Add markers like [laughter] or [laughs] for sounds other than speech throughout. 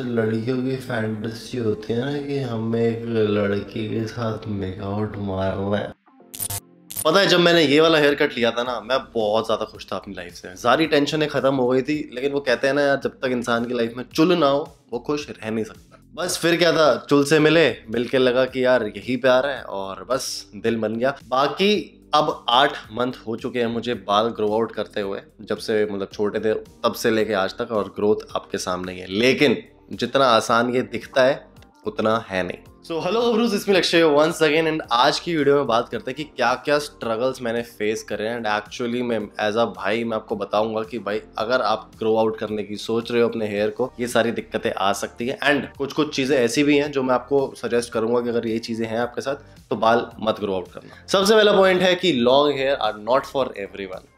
लड़कियों की फैंटेसी होती है ना कि हमें एक लड़की के साथ मेकआउट मारना है पता है जब मैंने ये वाला हेयर कट लिया था ना मैं बहुत ज़्यादा खुश था अपनी लाइफ से सारी टेंशनें ख़त्म हो गई थी लेकिन वो कहते हैं ना यार जब तक इंसान की लाइफ में चुल ना हो वो खुश रह नहीं सकता बस फिर क्या था चुल से मिले मिल के लगा कि यार यही प्यार है और बस दिल बन गया बाकी अब आठ मंथ हो चुके हैं मुझे बाल ग्रो आउट करते हुए जब से मतलब छोटे थे तब से लेके आज तक और ग्रोथ आपके सामने ही है लेकिन जितना आसान ये दिखता है उतना है नहीं सो हेलो अब्रूज इसमें लक्ष्य वंस अगेन एंड आज की वीडियो में बात करते हैं कि क्या क्या स्ट्रगल्स मैंने फेस करे हैं एंड एक्चुअली मैं एज अ भाई मैं आपको बताऊंगा कि भाई अगर आप ग्रो आउट करने की सोच रहे हो अपने हेयर को ये सारी दिक्कतें आ सकती है एंड कुछ कुछ चीज़ें ऐसी भी हैं जो मैं आपको सजेस्ट करूंगा कि अगर ये चीज़ें हैं आपके साथ तो बाल मत ग्रो आउट करना सबसे पहला पॉइंट है कि long hair are not for everyone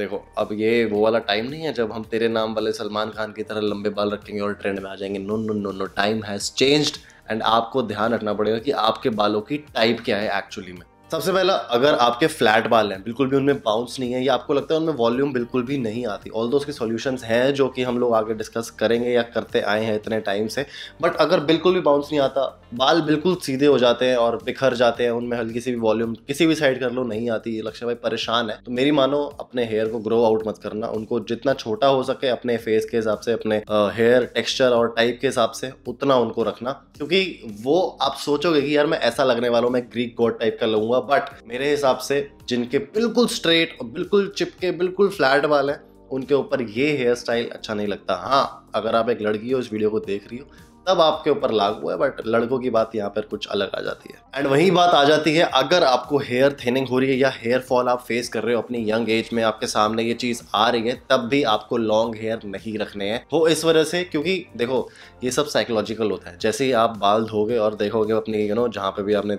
देखो अब ये वो वाला टाइम नहीं है जब हम तेरे नाम वाले सलमान खान की तरह लंबे बाल रखेंगे और ट्रेंड में आ जाएंगे no no no no time has changed and आपको ध्यान रखना पड़ेगा कि आपके बालों की टाइप क्या है एक्चुअली में सबसे पहला अगर आपके फ्लैट बाल हैं बिल्कुल भी उनमें बाउंस नहीं है या आपको लगता है उनमें वॉल्यूम बिल्कुल भी नहीं आती ऑल दो उसके सोल्यूशन हैं जो कि हम लोग आगे डिस्कस करेंगे या करते आए हैं इतने टाइम से बट अगर बिल्कुल भी बाउंस नहीं आता बाल बिल्कुल सीधे हो जाते हैं और बिखर जाते हैं उनमें हल्की सी भी वॉल्यूम किसी भी साइड कर लो नहीं आती लक्ष्य भाई परेशान है तो मेरी मानो अपने हेयर को ग्रो आउट मत करना उनको जितना छोटा हो सके अपने फेस के हिसाब से अपने हेयर टेक्स्चर और टाइप के हिसाब से उतना उनको रखना क्योंकि वो आप सोचोगे कि यार मैं ऐसा लगने वाला हूँ मैं ग्रीक गॉड टाइप का लगूंगा बट मेरे हिसाब से जिनके बिल्कुल स्ट्रेट और बिल्कुल चिपके बिल्कुल फ्लैट वाले हैं उनके ऊपर ये हेयर स्टाइल अच्छा नहीं लगता हाँ अगर आप एक लड़की हो इस वीडियो को देख रही हो तब आपके ऊपर लागू है बट लड़कों की बात यहाँ पर कुछ अलग आ जाती है एंड वही बात आ जाती है अगर आपको हेयर थिनिंग हो रही है या हेयर फॉल आप फेस कर रहे हो अपनी यंग एज में आपके सामने ये चीज आ रही है तब भी आपको लॉन्ग हेयर नहीं रखने हैं वो इस वजह से क्योंकि देखो ये सब साइकोलॉजिकल होता है जैसे ही आप बाल धोगे और देखोगे अपने यू नो जहाँ पे भी आपने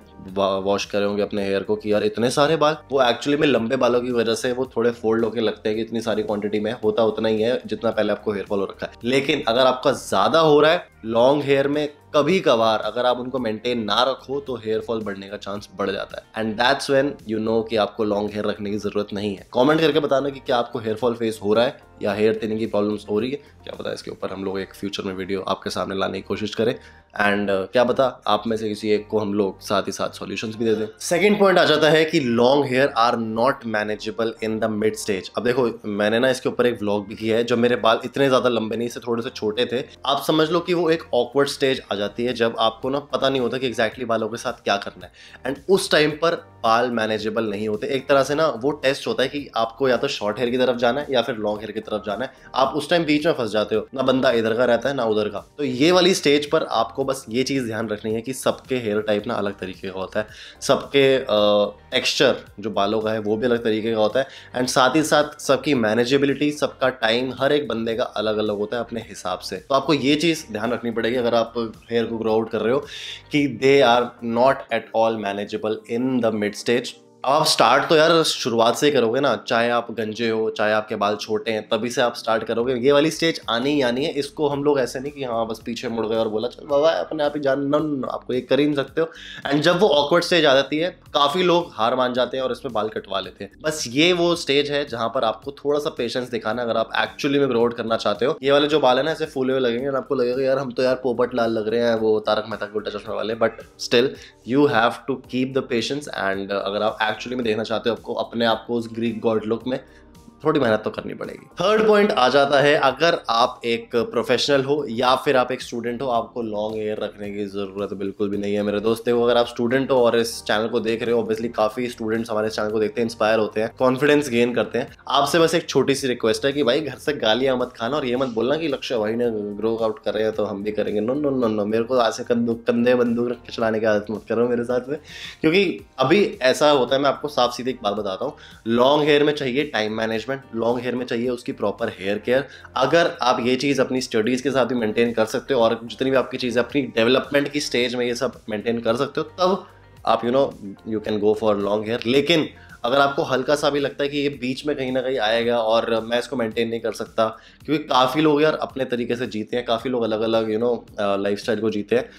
वॉश करे होंगे अपने हेयर को कि यार इतने सारे बाल वो एक्चुअली में लंबे बालों की वजह से वो थोड़े फोल्ड होकर लगते हैं कि इतनी सारी क्वांटिटी में होता उतना ही है जितना पहले आपको हेयर फॉल हो रखा है लेकिन अगर आपका ज्यादा हो रहा है लॉन्ग लॉन्ग हेयर में कभी कभार अगर आप उनको मेंटेन ना रखो तो हेयर फॉल बढ़ने का चांस बढ़ जाता है and that's when you know कि आपको लॉन्ग हेयर रखने की जरूरत नहीं है कमेंट करके बताना कि क्या आपको हेयर फॉल फेस हो रहा है या हेयर थिनिंग की प्रॉब्लम्स हो रही है क्या पता इसके ऊपर हम लोग एक फ्यूचर में वीडियो आपके सामने लाने की कोशिश करें एंड uh, क्या पता आप में से किसी एक को हम लोग साथ ही साथ सॉल्यूशंस भी दे दें सेकंड पॉइंट आ जाता है कि long hair are not manageable in the mid stage अब देखो मैंने ना इसके ऊपर एक व्लॉग भी किया है जब मेरे बाल इतने ज़्यादा लंबे नहीं से थोड़े से छोटे थे आप समझ लो कि वो एक ऑकवर्ड स्टेज आ जाती है जब आपको ना पता नहीं होता कि एग्जैक्टली exactly बालों के साथ क्या करना है एंड उस टाइम पर बाल मैनेजेबल नहीं होते एक तरह से ना वो टेस्ट होता है कि आपको या तो शॉर्ट हेयर की तरफ जाना है या फिर लॉन्ग हेयर की तरफ तरफ जाना है आप उस टाइम बीच में फंस जाते हो ना बंदा इधर का रहता है ना उधर का तो ये वाली स्टेज पर आपको बस ये चीज़ ध्यान रखनी है कि सबके हेयर टाइप ना अलग तरीके का होता है सबके टेक्स्चर जो बालों का है वो भी अलग तरीके का होता है एंड साथ ही साथ सबकी मैनेजेबिलिटी सबका टाइम हर एक बंदे का अलग अलग होता है अपने हिसाब से तो आपको ये चीज़ ध्यान रखनी पड़ेगी अगर आप हेयर को ग्रो आउट कर रहे हो कि they are not at all manageable in the mid stage अब आप स्टार्ट तो यार शुरुआत से ही करोगे ना चाहे आप गंजे हो चाहे आपके बाल छोटे हैं तभी से आप स्टार्ट करोगे ये वाली स्टेज आनी ही आनी है इसको हम लोग ऐसे नहीं कि हाँ बस पीछे मुड़ गए और बोला चल बाबा अपने आप ही जान न आपको ये कर ही नहीं सकते हो एंड जब वो ऑकवर्ड स्टेज आ जाती है काफ़ी लोग हार मान जाते हैं और इसमें बाल कटवा लेते हैं बस ये वो स्टेज है जहाँ पर आपको थोड़ा सा पेशेंस दिखाना अगर आप एक्चुअली में ग्रोड करना चाहते हो ये वाले जो बाल है ना ऐसे फूले हुए लगेंगे आपको लगेगा यार हम तो यार पोपट लाल लग रहे हैं वो तारक मेहता के उल्टा चश्मा वाले but still you have to keep the patience and अगर आप एक्चुअली में देखना चाहते हो आपको अपने आप को उस ग्रीक गॉड लुक में थोड़ी मेहनत तो करनी पड़ेगी थर्ड पॉइंट आ जाता है अगर आप एक प्रोफेशनल हो या फिर आप एक स्टूडेंट हो आपको लॉन्ग एयर रखने की ज़रूरत बिल्कुल भी नहीं है मेरे दोस्त देखो अगर आप स्टूडेंट हो और इस चैनल को देख रहे हो ऑब्वियसली काफ़ी स्टूडेंट्स हमारे चैनल को देखते हैं इंस्पायर होते हैं कॉन्फिडेंस गेन करते हैं आपसे बस एक छोटी सी रिक्वेस्ट है कि भाई घर से गालियां मत खाना और ये मत बोलना कि लक्ष्य भाई ने ग्रो आउट कर रहे हैं तो हम भी करेंगे नो नो नो नो मेरे को ऐसे कंधे बंदूक रख चलाने की आदत मत करो मेरे साथ में क्योंकि अभी ऐसा होता है मैं आपको साफ सीधे एक बात बताता हूँ लॉन्ग हेयर में चाहिए time management attachment long hair में चाहिए उसकी प्रॉपर हेयर केयर अगर आप ये चीज़ अपनी स्टडीज़ के साथ भी मेंटेन कर सकते हो और जितनी भी आपकी चीज़ें अपनी डेवलपमेंट की स्टेज में ये सब मेंटेन कर सकते हो तब आप you know you can go for long hair लेकिन अगर आपको हल्का सा भी लगता है कि ये बीच में कहीं ना कहीं आएगा और मैं इसको मेंटेन नहीं कर सकता क्योंकि काफ़ी लोग यार अपने तरीके से जीते हैं काफ़ी लोग अलग अलग यू नो लाइफ को जीते हैं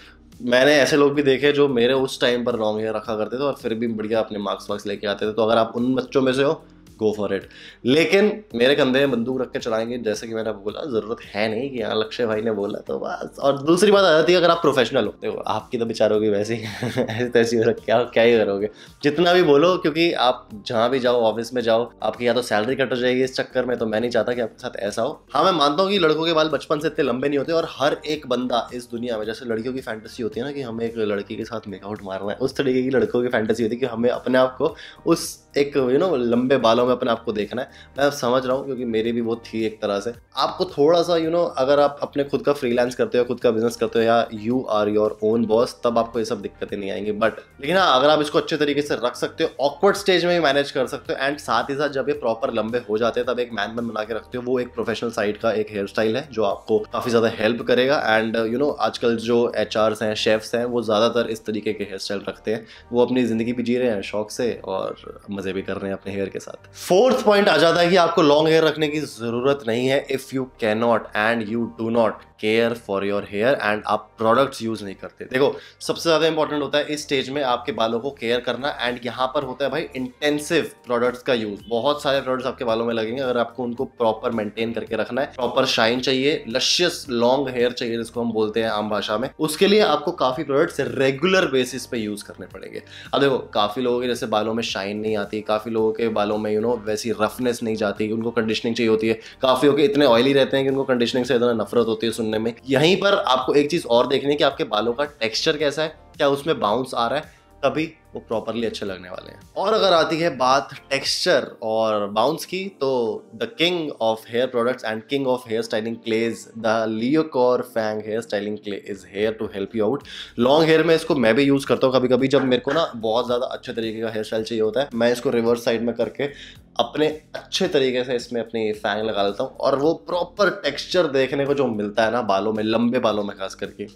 मैंने ऐसे लोग भी देखे जो मेरे उस टाइम पर लॉन्ग हेयर रखा करते थे और फिर भी बढ़िया अपने मार्क्स वार्क्स लेके आते थे तो अगर आप उन बच्चों में से हो गो फॉर इट लेकिन मेरे कंधे में बंदूक रख के चलाएंगे जैसे कि मैंने आपको बोला ज़रूरत है नहीं कि यहाँ लक्ष्य भाई ने बोला तो बस और दूसरी बात आ जाती है अगर आप प्रोफेशनल होते हो आपकी तो बेचारोगी वैसे ही [laughs] तैसी हो क्या क्या ही करोगे जितना भी बोलो क्योंकि आप जहाँ भी जाओ ऑफिस में जाओ आपकी या तो सैलरी कट हो जाएगी इस चक्कर में तो मैं नहीं चाहता कि आपके साथ ऐसा हो हाँ मैं मानता हूँ कि लड़कों के बाल बचपन से इतने लंबे नहीं होते और हर एक बंदा इस दुनिया में जैसे लड़कियों की फैंटेसी होती है ना कि हमें एक लड़की के साथ मेकआउट मारना है उस तरीके की लड़कों की फैंटेसी होती है कि हमें अपने आप को उस एक यू नो लंबे बालों में अपने आप को देखना है मैं समझ रहा हूँ क्योंकि मेरी भी वो थी एक तरह से आपको थोड़ा सा यू नो अगर आप अपने खुद का फ्रीलांस करते हो खुद का बिजनेस करते हो या you are your own boss तब आपको ये सब दिक्कतें नहीं आएंगी बट लेकिन हाँ अगर आप इसको अच्छे तरीके से रख सकते हो ऑकवर्ड स्टेज में भी मैनेज कर सकते हो एंड साथ ही साथ जब ये प्रॉपर लंबे हो जाते हैं तब एक मैन बन बना के रखते हो वो एक प्रोफेशनल साइड का एक हेयर स्टाइल है जो आपको काफ़ी ज़्यादा हेल्प करेगा एंड यू नो आजकल जो एच हैं शेफ्स हैं वो ज़्यादातर इस तरीके के हेयर स्टाइल रखते हैं वो अपनी ज़िंदगी भी जी रहे हैं शौक से और मजे भी कर रहे हैं अपने हेयर के साथ फोर्थ पॉइंट आ जाता है कि आपको लॉन्ग हेयर रखने की जरूरत नहीं है if you can not and you do not care for your hair and आप प्रोडक्ट्स यूज नहीं करते देखो सबसे ज्यादा इंपॉर्टेंट होता है इस स्टेज में आपके बालों को केयर करना एंड यहाँ पर होता है भाई इंटेंसिव प्रोडक्ट्स का यूज बहुत सारे प्रोडक्ट्स आपके बालों में लगेंगे अगर आपको उनको प्रॉपर मेंटेन करके रखना है प्रॉपर शाइन चाहिए लशियस लॉन्ग हेयर चाहिए जिसको हम बोलते हैं आम भाषा में उसके लिए आपको काफी प्रोडक्ट्स रेगुलर बेसिस पे यूज करने पड़ेंगे अब देखो काफी लोगों के जैसे बालों में शाइन नहीं आती जाती है काफ़ी लोगों के बालों में यू नो वैसी रफनेस नहीं जाती उनको कंडीशनिंग चाहिए होती है काफ़ी लोग इतने ऑयली रहते हैं कि उनको कंडीशनिंग से इतना नफरत होती है सुनने में यहीं पर आपको एक चीज़ और देखनी है कि आपके बालों का टेक्स्चर कैसा है क्या उसमें बाउंस आ रहा है कभी वो प्रॉपरली अच्छे लगने वाले हैं और अगर आती है बात टेक्सचर और बाउंस की तो the king of hair products and king of hair styling clays the Leocor fang hair styling clay is here to help you out long hair में इसको मैं भी यूज़ करता हूँ कभी कभी जब मेरे को ना बहुत ज़्यादा अच्छे तरीके का हेयर स्टाइल चाहिए होता है मैं इसको रिवर्स साइड में करके अपने अच्छे तरीके से इसमें अपनी फैंग लगा लेता हूँ और वो प्रॉपर टेक्सचर देखने को जो मिलता है ना बालों में लंबे बालों में खास करके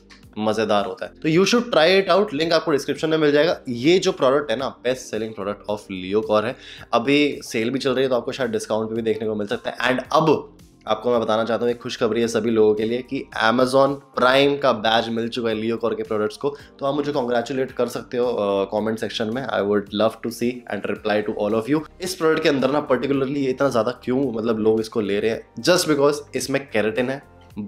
मज़ेदार होता है तो you should try it out link आपको डिस्क्रिप्शन में मिल जाएगा ये जो जो प्रोडक्ट है ना best selling product of Leocor है अभी सेल भी चल रही है तो आपको शायद डिस्काउंट पे भी देखने को मिल सकता है एंड अब आपको मैं बताना चाहता हूँ एक खुशखबरी है सभी लोगों के लिए कि अमेजॉन प्राइम का बैज मिल चुका है लियो कॉर के प्रोडक्ट्स को तो आप मुझे कॉन्ग्रेचुलेट कर सकते हो कमेंट uh, सेक्शन में I would love to see and reply to all of you इस प्रोडक्ट के अंदर ना पर्टिकुलरली इतना ज़्यादा क्यों मतलब लोग इसको ले रहे हैं जस्ट बिकॉज इसमें कैरेटिन है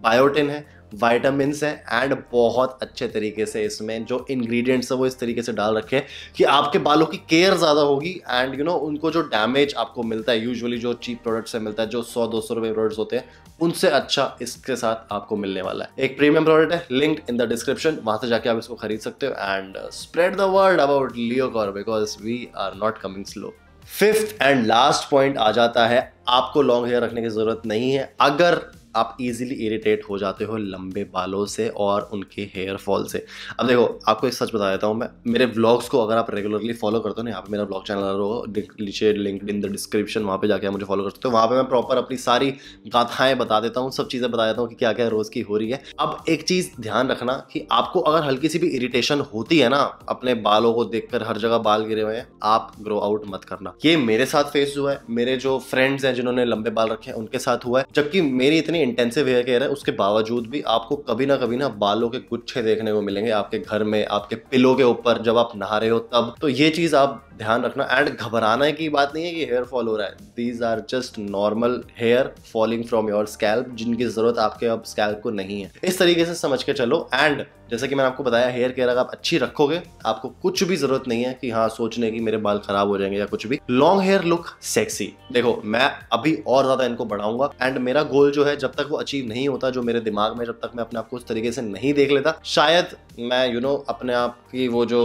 बायोटिन है वाइटामिन हैं एंड बहुत अच्छे तरीके से इसमें जो इंग्रेडिएंट्स है वो इस तरीके से डाल रखे हैं कि आपके बालों की केयर ज़्यादा होगी एंड यू नो उनको जो डैमेज आपको मिलता है यूजुअली जो चीप प्रोडक्ट से मिलता है जो सौ दो सौ रुपए प्रोडक्ट्स होते हैं उनसे अच्छा इसके साथ आपको मिलने वाला है एक प्रीमियम प्रोडक्ट है लिंक इन द डिस्क्रिप्शन वहाँ से जाके आप इसको खरीद सकते हो and spread the world about Leocor because we are not coming slow fifth and last point आ जाता है आपको लॉन्ग हेयर रखने की ज़रूरत नहीं है अगर आप इजीली इरिटेट हो जाते हो लंबे बालों से और उनके हेयर फॉल से अब देखो आपको एक सच बता देता हूँ मैं मेरे व्लॉग्स को अगर आप रेगुलरली फॉलो करते हो ना यहाँ पे मेरा ब्लॉग चैनल होगा नीचे लिंक इन द डिस्क्रिप्शन वहाँ पे जाके आप मुझे फॉलो कर सकते हो वहाँ पे मैं प्रॉपर अपनी सारी गाथाएं बता देता हूँ सब चीज़ें बता देता हूँ कि क्या क्या रोज़ की हो रही है अब एक चीज़ ध्यान रखना कि आपको अगर हल्की सी भी इरीटेशन होती है ना अपने बालों को देख हर जगह बाल गिरे हुए हैं आप ग्रो आउट मत करना ये मेरे साथ फेस हुआ है मेरे जो फ्रेंड्स हैं जिन्होंने लंबे बाल रखे हैं उनके साथ हुआ है जबकि मेरी इतनी इंटेंसिव हेयर केयर है उसके बावजूद भी आपको कभी ना कभी ना बालों के गुच्छे देखने को मिलेंगे आपके घर में आपके पिलो के ऊपर जब आप नहा रहे हो तब तो ये चीज़ आप ध्यान रखना एंड घबराने की बात नहीं है कि हेयर फॉल हो रहा है these are just normal hair falling from your scalp जिनकी ज़रूरत आपके अब स्कैल्प को नहीं है इस तरीके से समझ के चलो एंड जैसा कि मैंने आपको बताया हेयर केयर अगर आप अच्छी रखोगे आपको कुछ भी जरूरत नहीं है कि हाँ सोचने की मेरे बाल खराब हो जाएंगे या कुछ भी लॉन्ग हेयर लुक सेक्सी देखो मैं अभी और ज्यादा इनको बढ़ाऊंगा एंड मेरा गोल जो है जब तक वो अचीव नहीं होता जो मेरे दिमाग में जब तक मैं अपने आप को उस तरीके से नहीं देख लेता शायद मैं यू you नो know, अपने आप की वो जो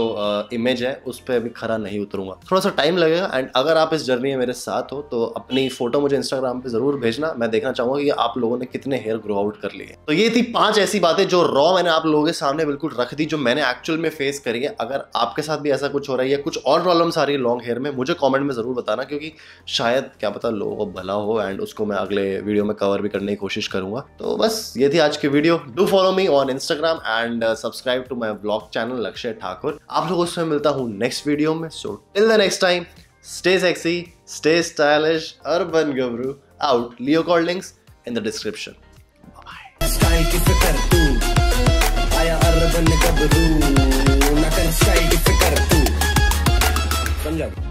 इमेज है उस पर अभी खरा नहीं उतरूंगा थोड़ा सा टाइम लगेगा एंड अगर आप इस जर्नी में मेरे साथ हो तो अपनी फोटो मुझे इंस्टाग्राम पे ज़रूर भेजना मैं देखना चाहूंगा कि आप लोगों ने कितने हेयर ग्रो आउट कर लिए तो ये थी पांच ऐसी बातें जो रॉ मैंने आप लोगों के सामने बिल्कुल रख दी जो मैंने एक्चुअल में फेस करी है अगर आपके साथ भी ऐसा कुछ हो रहा है या कुछ और प्रॉब्लम्स आ रही है लॉन्ग हेयर में मुझे कॉमेंट में ज़रूर बताना क्योंकि शायद क्या पता लोगों को भला हो एंड उसको मैं अगले वीडियो में कवर भी करने की कोशिश करूंगा तो बस ये थी आज की video do follow me on Instagram and subscribe subscribe to my blog channel Lakshya Thakur आप लोगों से मिलता हूँ नेक्स्ट वीडियो में so till the next time stay sexy stay stylish Urban Gabru out Leocor links in the description समझा